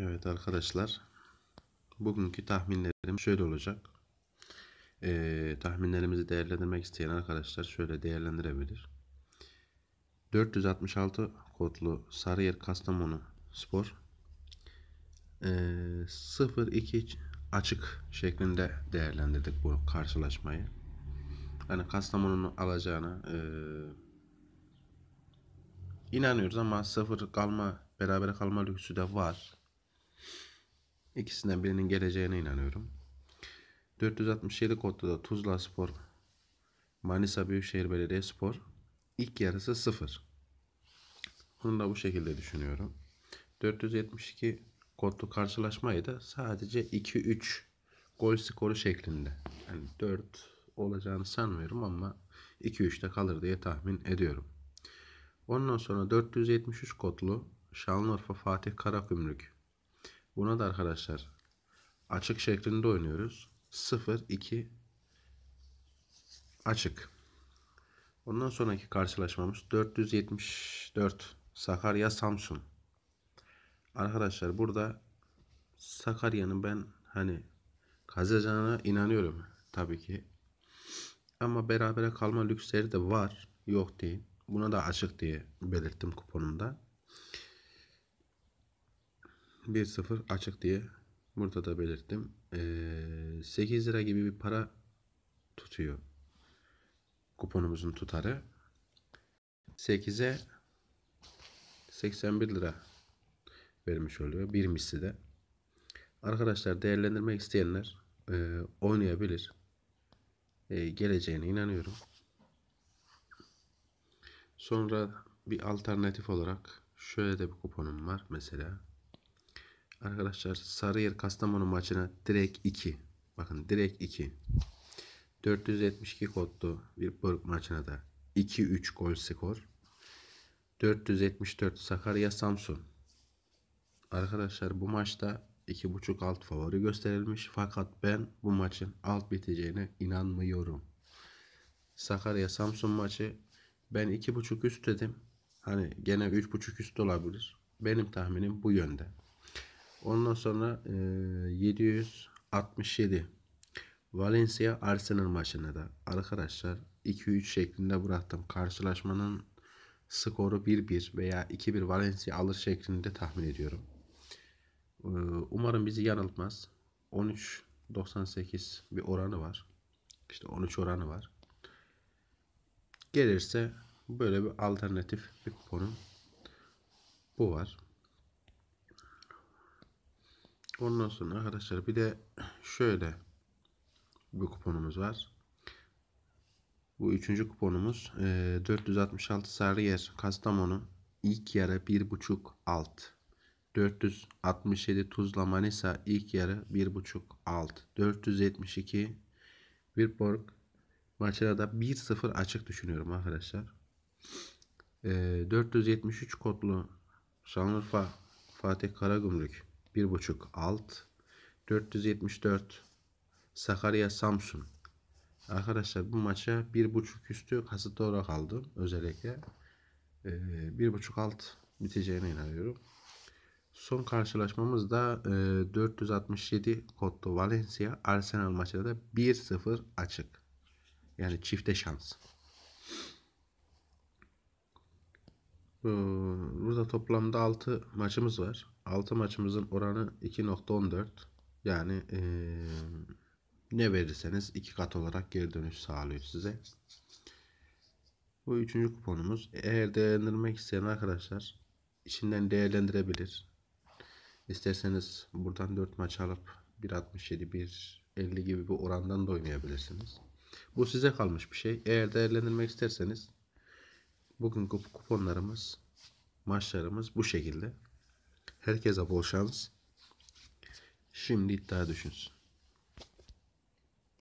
Evet arkadaşlar bugünkü tahminlerim şöyle olacak. Ee, tahminlerimizi değerlendirmek isteyen arkadaşlar şöyle değerlendirebilir. 466 kodlu Sarıyer Kastamonu Spor e, 0-2 açık şeklinde değerlendirdik bu karşılaşmayı. Yani Kastamonu'nun alacağına e, inanıyoruz ama 0 kalma beraber kalma lüksü de var. İkisinden birinin geleceğine inanıyorum. 467 kodda da Tuzla Spor, Manisa Büyükşehir Belediye Spor ilk yarısı 0. Bunu da bu şekilde düşünüyorum. 472 kodlu karşılaşmayı da sadece 2-3 gol skoru şeklinde. Yani 4 olacağını sanmıyorum ama 2-3'te kalır diye tahmin ediyorum. Ondan sonra 473 kodlu Şanlıurfa Fatih Karakümrük Buna da arkadaşlar açık şeklinde oynuyoruz. 0, 2, açık. Ondan sonraki karşılaşmamız 474 Sakarya Samsun. Arkadaşlar burada Sakarya'nın ben hani kazacağına inanıyorum tabii ki. Ama berabere kalma lüksleri de var. Yok değil. Buna da açık diye belirttim kuponumda. 1-0 açık diye burada da belirttim. Ee, 8 lira gibi bir para tutuyor. Kuponumuzun tutarı. 8'e 81 lira vermiş oluyor. Bir misli de. Arkadaşlar değerlendirmek isteyenler e, oynayabilir. E, geleceğine inanıyorum. Sonra bir alternatif olarak şöyle de bir kuponum var mesela. Arkadaşlar Sarıyer Kastamonu maçına direkt 2. Bakın direkt 2. 472 kodlu bir Burg maçına da 2-3 gol skor. 474 Sakarya Samsun. Arkadaşlar bu maçta 2.5 alt favori gösterilmiş fakat ben bu maçın alt biteceğine inanmıyorum. Sakarya Samsun maçı ben 2.5 üst dedim. Hani gene 3.5 üst olabilir. Benim tahminim bu yönde. Ondan sonra e, 767 Valencia Arsenal maçında da arkadaşlar 2-3 şeklinde bıraktım. Karşılaşmanın skoru 1-1 veya 2-1 Valencia alır şeklinde tahmin ediyorum. E, umarım bizi yanıltmaz. 13.98 bir oranı var. İşte 13 oranı var. Gelirse böyle bir alternatif bir kuponum bu var. Ondan sonra arkadaşlar bir de şöyle bir kuponumuz var. Bu üçüncü kuponumuz e, 466 Sarıyer Kastamonu ilk yarı 1.5 alt. 467 Tuzla Manisa ilk yarı 1.5 alt. 472 Virborg maçlara da 1-0 açık düşünüyorum arkadaşlar. E, 473 kodlu Şanlıurfa Fatih Karagümrük 1.5 alt 474 Sakarya Samsun Arkadaşlar bu maça 1.5 üstü kasıtlı olarak aldım. Özellikle e, ee, 1.5 alt biteceğine inanıyorum. Son karşılaşmamız da e, 467 kodlu Valencia Arsenal maçında da 1-0 açık. Yani çifte şans. Ee, burada toplamda 6 maçımız var. 6 maçımızın oranı 2.14. Yani ee, ne verirseniz iki kat olarak geri dönüş sağlıyor size. Bu üçüncü kuponumuz. Eğer değerlendirmek isteyen arkadaşlar içinden değerlendirebilir. İsterseniz buradan 4 maç alıp 1.67 1.50 gibi bir orandan da oynayabilirsiniz. Bu size kalmış bir şey. Eğer değerlendirmek isterseniz bugün kuponlarımız maçlarımız bu şekilde. Herkese bol şans. Şimdi iddia düşünsün.